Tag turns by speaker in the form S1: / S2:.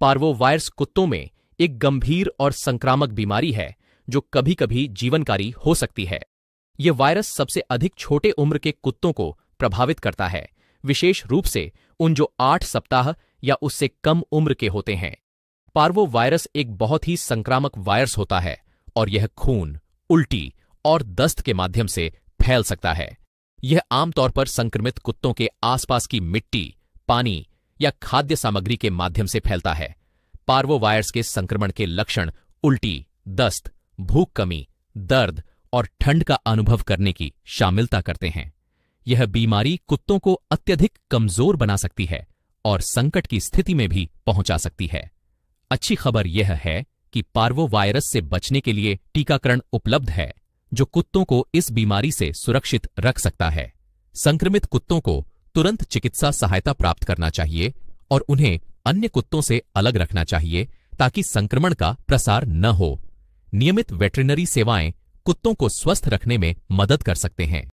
S1: parvovirus कुत्तों में एक गंभीर और संक्रामक बीमारी है जो कभी कभी जीवनकारी हो सकती है यह वायरस सबसे अधिक छोटे उम्र के कुत्तों को प्रभावित करता है विशेष रूप से उन जो आठ सप्ताह या उससे कम उम्र के होते हैं पार्वो वायरस एक बहुत ही संक्रामक वायरस होता है और यह खून उल्टी और दस्त के माध्यम से फैल सकता है यह आमतौर पर संक्रमित कुत्तों के आसपास की मिट्टी पानी या खाद्य सामग्री के माध्यम से फैलता है पार्वो के संक्रमण के लक्षण उल्टी दस्त भूख कमी दर्द और ठंड का अनुभव करने की शामिलता करते हैं यह बीमारी कुत्तों को अत्यधिक कमजोर बना सकती है और संकट की स्थिति में भी पहुंचा सकती है अच्छी खबर यह है कि पार्वो वायरस से बचने के लिए टीकाकरण उपलब्ध है जो कुत्तों को इस बीमारी से सुरक्षित रख सकता है संक्रमित कुत्तों को तुरंत चिकित्सा सहायता प्राप्त करना चाहिए और उन्हें अन्य कुत्तों से अलग रखना चाहिए ताकि संक्रमण का प्रसार न हो नियमित वेटरिनरी सेवाएं कुत्तों को स्वस्थ रखने में मदद कर सकते हैं